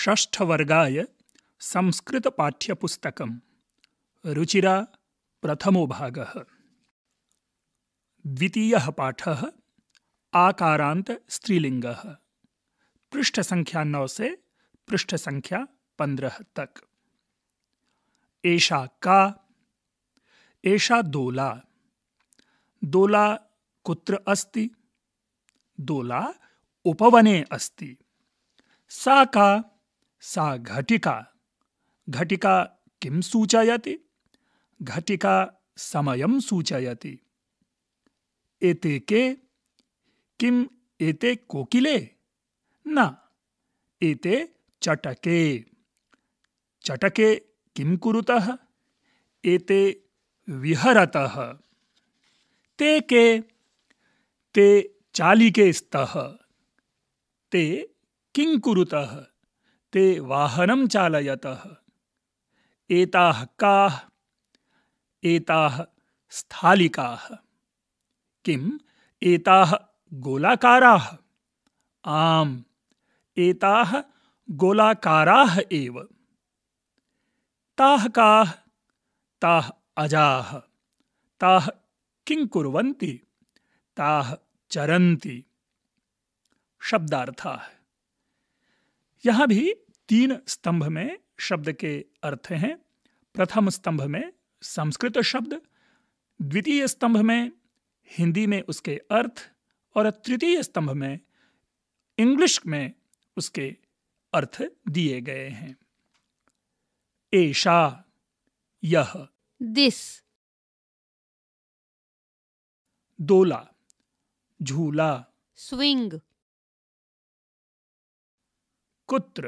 षष्ठवर्गाय संस्कृतपाठ्यपुस्तकं रुचिरा प्रथमो भागः द्वितीयः पाठः आकारान्तस्त्रीलिङ्गः पृष्ठसङ्ख्या नौ से पृष्ठसङ्ख्या पन्द्रह तक एषा का एषा दोला दोला कुत्र अस्ति दोला उपवने अस्ति सा का सा घटिका घटिका किं सूचयति घटिका समयं सूचयति एते के किम एते कोकिले न एते चटके चटके किं कुरुतः एते विहरतः ते के ते चालिके स्तः ते किं कुरुतः ते वाहनं चालयतः एताः काः एताः स्थालिकाः किम् एताः गोलाकाराः आम् एताः गोलाकाराः एव ताः काः ताः अजाः ताः किं कुर्वन्ति ताः चरन्ति शब्दार्थाः यहां भी तीन स्तंभ में शब्द के अर्थ हैं प्रथम स्तंभ में संस्कृत शब्द द्वितीय स्तंभ में हिंदी में उसके अर्थ और तृतीय स्तंभ में इंग्लिश में उसके अर्थ दिए गए हैं एशा यह दिस दोला झूला स्विंग कुत्र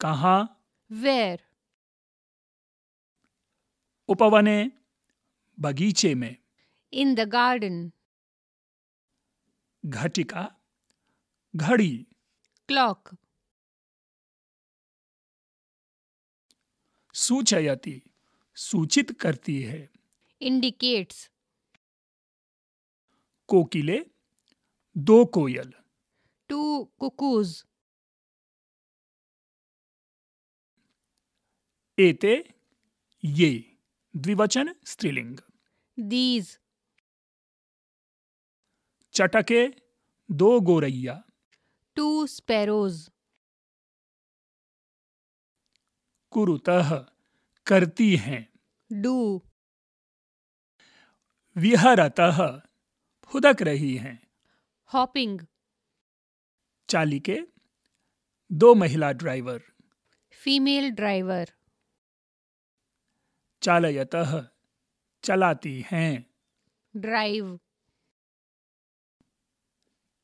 कहाँ वेर उपवने बगीचे में इन द गार्डन घटिका घड़ी क्लॉक सूचयति सूचित करती है इंडिकेट्स कोकिले दो कोयल टू कुकूज़ एते ये द्विवचन स्त्रीलिंग दीज चटके दो गोरैया टू स्पैरोज कुरुतः करती हैं डू विहरतः फुदक रही हैं हॉपिंग चालिके दो महिला ड्राइवर फीमेल ड्राइवर चालयत चलाती हैं ड्राइव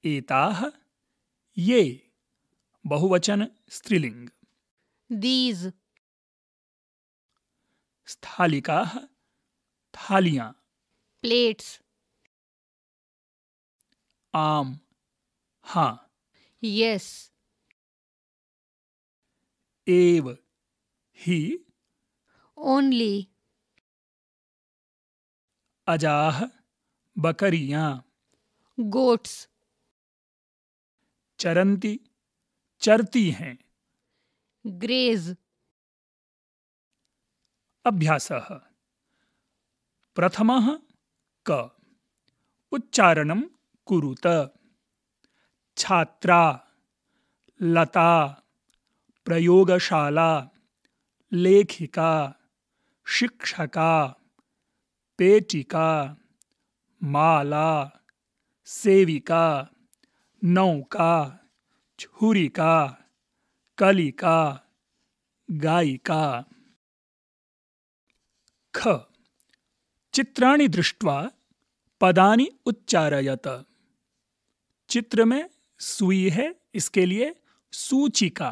एताः ये बहुवचन स्त्रीलिंग दीज स्थालिका थालियां प्लेट्स आम हा यस एव ही only अजाह बकरियां गोट्स चरंती चरती हैं ग्रेज अभ्यास प्रथम क उच्चारण कुरुत छात्रा लता प्रयोगशाला लेखिका शिक्षका पेटिका माला सेविका नौका छुरिका कलिका गायिका ख चित्राणि दृष्ट्वा पदानि उच्चारयत चित्र में सुई है इसके लिए सूचिका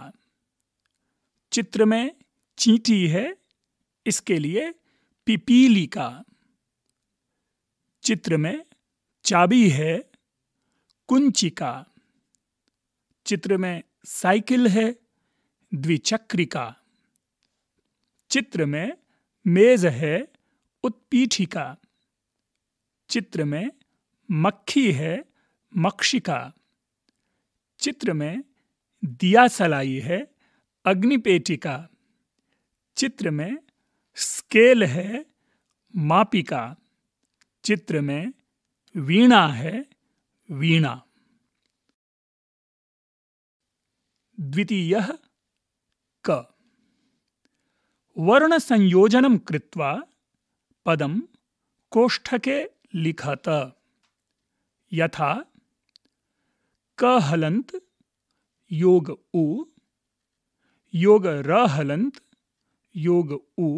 चित्र में चींटी है इसके लिए पिपीली का चित्र में चाबी है कुंची का चित्र में साइकिल है द्विचक्रिका चित्र में मेज है उत्पीठिका चित्र में मक्खी है मक्षिका चित्र में दिया सलाई है अग्निपेटिका चित्र में स्केल है मापिका चित्र में वीणा है वीणा द्वितीय क वर्ण संयोजन कृत्वा पदम कोष्ठके लिखत यथा क हलंत योग उ योग र हलंत योग उ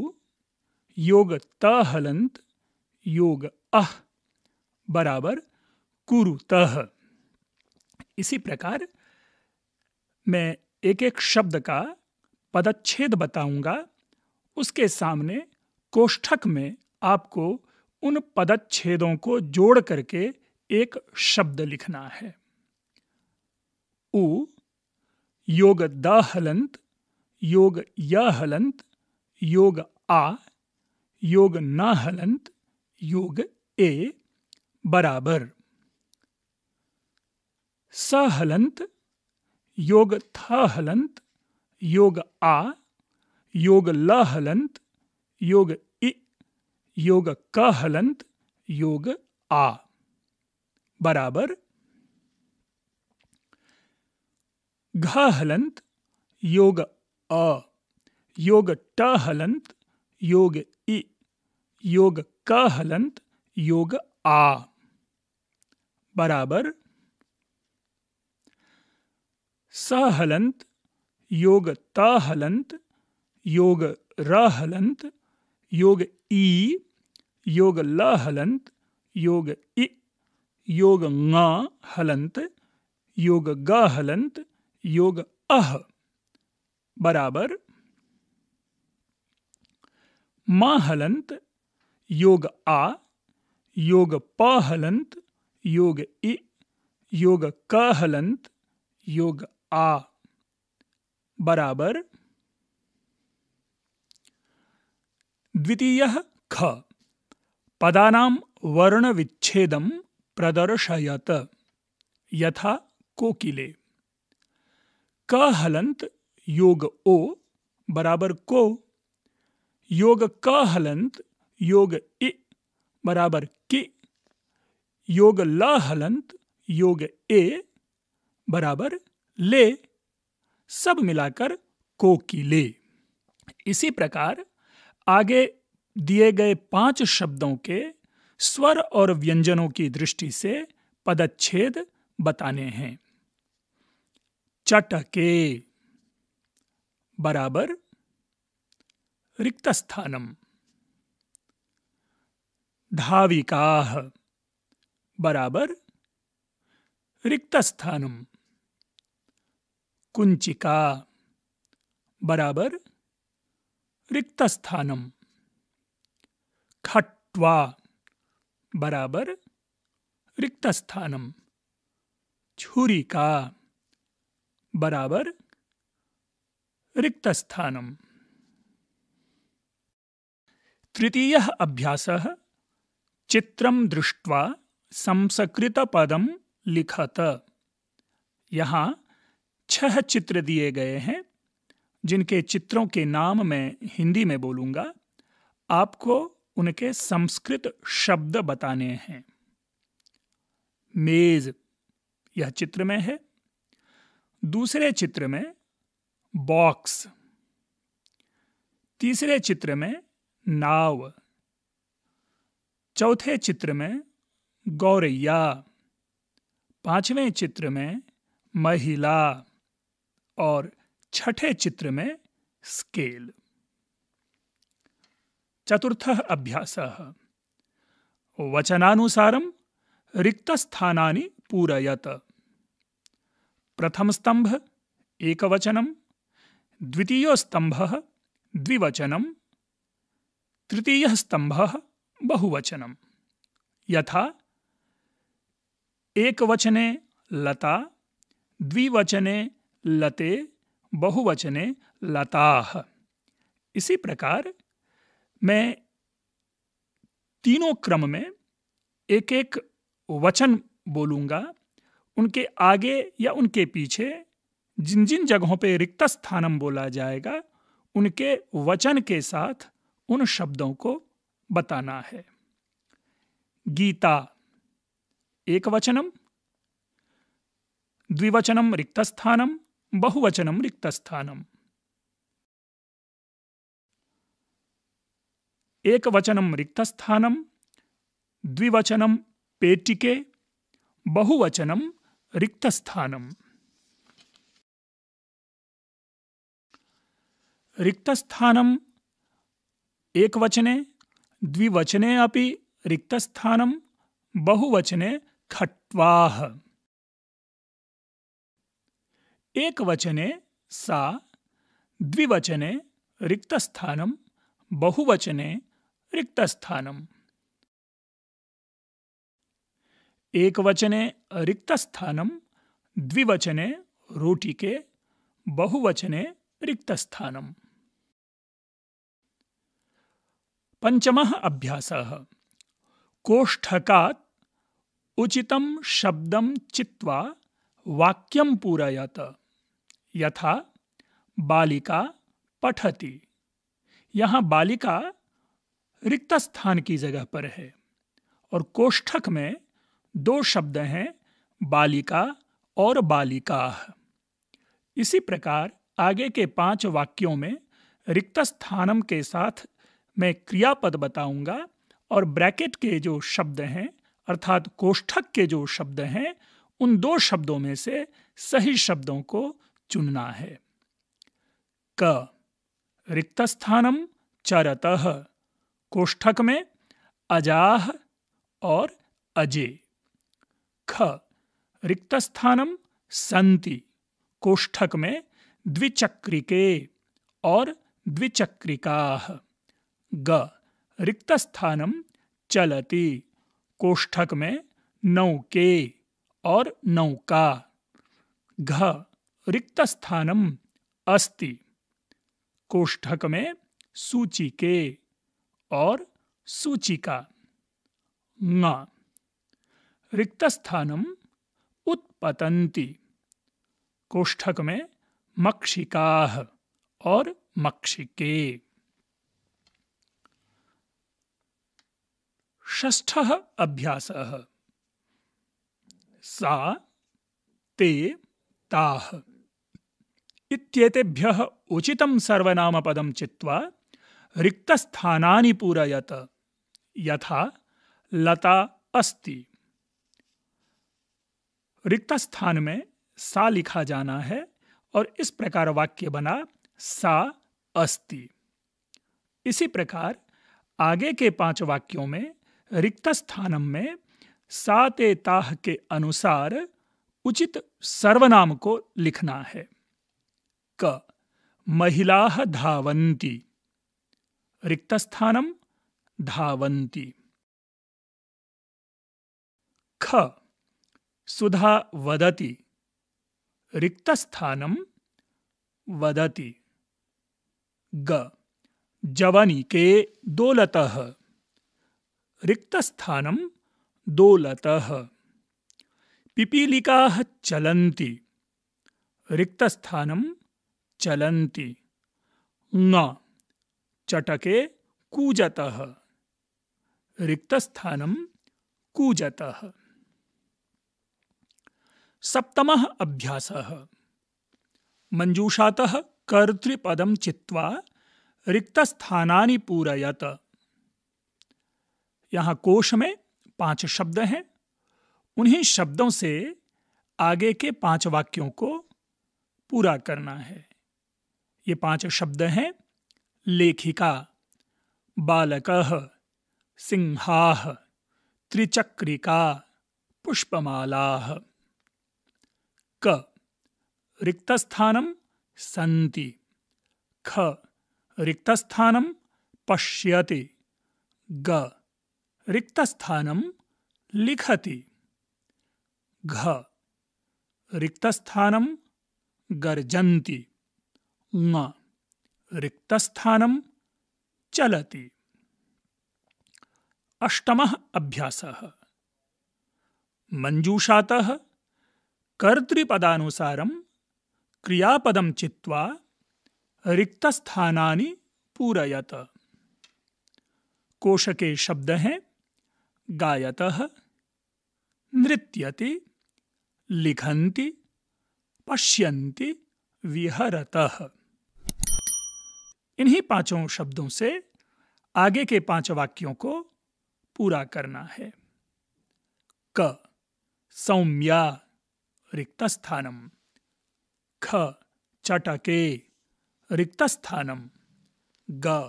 योग त हलंत योग अह बराबर तह इसी प्रकार मैं एक एक शब्द का पदच्छेद बताऊंगा उसके सामने कोष्ठक में आपको उन पदच्छेदों को जोड़ करके एक शब्द लिखना है उ योग द हलंत योग य हलंत योग आ योग ना हलंत योग ए बराबर स हलंत योग थ हलंत योग आ योग ल हलंत योग इ योग क हलंत योग आ बराबर घ हलंत योग अ योग ट हलंत योग योग क हलंत योग आ बराबर स हलंत योग त हलंत योग र हलंत योग ई योग ल हलंत योग इ योग ङ हलंत योग ग हलंत योग अह बराबर माँ हलंत योग आ योग प हलंत योग इ योग क हलंत योग आ बराबर द्वितीय ख वर्ण विच्छेद प्रदर्शयत यथा कोकिले क हलंत योग ओ बराबर को योग क हलंत योग इ बराबर कि योग ल हलंत योग ए बराबर ले सब मिलाकर कोकिले इसी प्रकार आगे दिए गए पांच शब्दों के स्वर और व्यंजनों की दृष्टि से पदच्छेद बताने हैं चटके बराबर रिक्त स्थानम धाविकाः बराबर रिक्त स्थानम कुंचिका बराबर रिक्त स्थानम खट्वा बराबर रिक्त स्थानम छुरिका बराबर रिक्त स्थानम तृतीय अभ्यास चित्रं दृष्ट्वा पदम लिखत यहाँ छह चित्र दिए गए हैं जिनके चित्रों के नाम मैं हिंदी में बोलूंगा आपको उनके संस्कृत शब्द बताने हैं मेज यह चित्र में है दूसरे चित्र में बॉक्स तीसरे चित्र में नाव चौथे चित्र में गौरैया पांचवें चित्र में महिला और छठे चित्र में स्केल चतुर्थ अभ्यास वचनानुसारं रिक्तस्थानानि पूरयत प्रथम स्तंभ एकवचनम द्वितीय स्तंभ द्विवचनम तृतीय स्तंभ बहुवचनम यथा एकवचने लता द्विवचने लते बहुवचने लता इसी प्रकार मैं तीनों क्रम में एक एक वचन बोलूंगा उनके आगे या उनके पीछे जिन जिन जगहों पे रिक्त स्थानम बोला जाएगा उनके वचन के साथ उन शब्दों को बताना है गीता एक वचनम द्विवचनम रिक्तस्थानम बहुवचनम रिक्तस्थानम वचनम रिक्तस्थानम द्विवचनम पेटिके बहुवचनम रिक्तस्थानम रिक्तस्थानम वचने द्विवचने अपि रिक्तस्थानं बहुवचने खट्वाः एकवचने सा द्विवचने रिक्तस्थानं बहुवचने रिक्तस्थानम् एकवचने रिक्तस्थानं द्विवचने रोटिके बहुवचने रिक्तस्थानम् पञ्चमः अभ्यासः कोष्ठकात् उचितं शब्दं चित्वा वाक्यं पूरयत यथा बालिका पठती यहाँ बालिका रिक्त स्थान की जगह पर है और कोष्ठक में दो शब्द हैं बालिका और बालिका इसी प्रकार आगे के पांच वाक्यों में रिक्त स्थानम के साथ मैं क्रियापद बताऊंगा और ब्रैकेट के जो शब्द हैं अर्थात कोष्ठक के जो शब्द हैं उन दो शब्दों में से सही शब्दों को चुनना है क रिक्त स्थानम चरत कोष्ठक में अजाह और अजे ख रिक्त स्थानम संति कोष्ठक में द्विचक्रिके और द्विचक्रिका ग रिक्त स्थानम चलती कोष्ठक में नौ के और नौका घ रिक्त स्थानम अस्ति कोष्ठक में सूची के और सूचिका न रिक्त स्थानम उत्पतंती कोष्ठक में मक्षिका और मक्षिके षष्ठः अभ्यासः सा ते ताः इत्येतेभ्यः उचितं सर्वनामपदं चित्वा रिक्तस्थानानि पूरयत यथा लता अस्ति रिक्तस्थान में सा लिखा जाना है और इस प्रकार वाक्य बना सा अस्ति इसी प्रकार आगे के पांच वाक्यों में रिक्त स्थानम में साते ताह के अनुसार उचित सर्वनाम को लिखना है क महिला धावंती रिक्त स्थानम धावंती ख सुधा वदती रिक्त स्थानम वदती ग के दोलतः रिक्तस्थानं दोलतः पिपीलिकाः चलन्ति रिक्तस्थानं चलन्ति न चटके कूजतः रिक्तस्थानं कूजतः सप्तमः अभ्यासः मञ्जूषातः कर्तृपदं चित्वा रिक्तस्थानानि पूरयत यहां कोश में पांच शब्द हैं उन्हीं शब्दों से आगे के पांच वाक्यों को पूरा करना है ये पांच शब्द हैं लेखिका बालक सिंहा त्रिचक्रिका पुष्पमाला क रिक्तस्थानम सी ख रिक्तस्थानम पश्यति ग रिक्तस्थानं लिखति घ रिक्तस्थानं गर्जन्ति ङ रिक्तस्थानं चलति अष्टमः अभ्यासः मञ्जूषातः कर्तृपदानुसारं क्रियापदं चित्वा रिक्तस्थानानि पूरयत कोशके शब्द हैं गायतः नृत्यति लिखन्ति पश्यन्ति विहरतः इन्हीं पांचों शब्दों से आगे के पांच वाक्यों को पूरा करना है क सौम्या रिक्तस्थानम ख चटके रिक्तस्थानम ग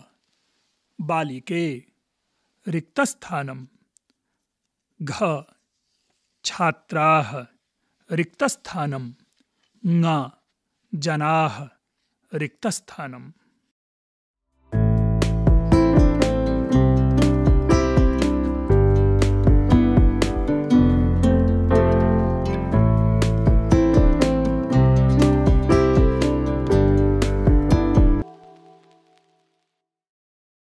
बालिके रिक्तस्थानम घ छात्राः रिक्तस्थानं ङ जनाः रिक्तस्थानम्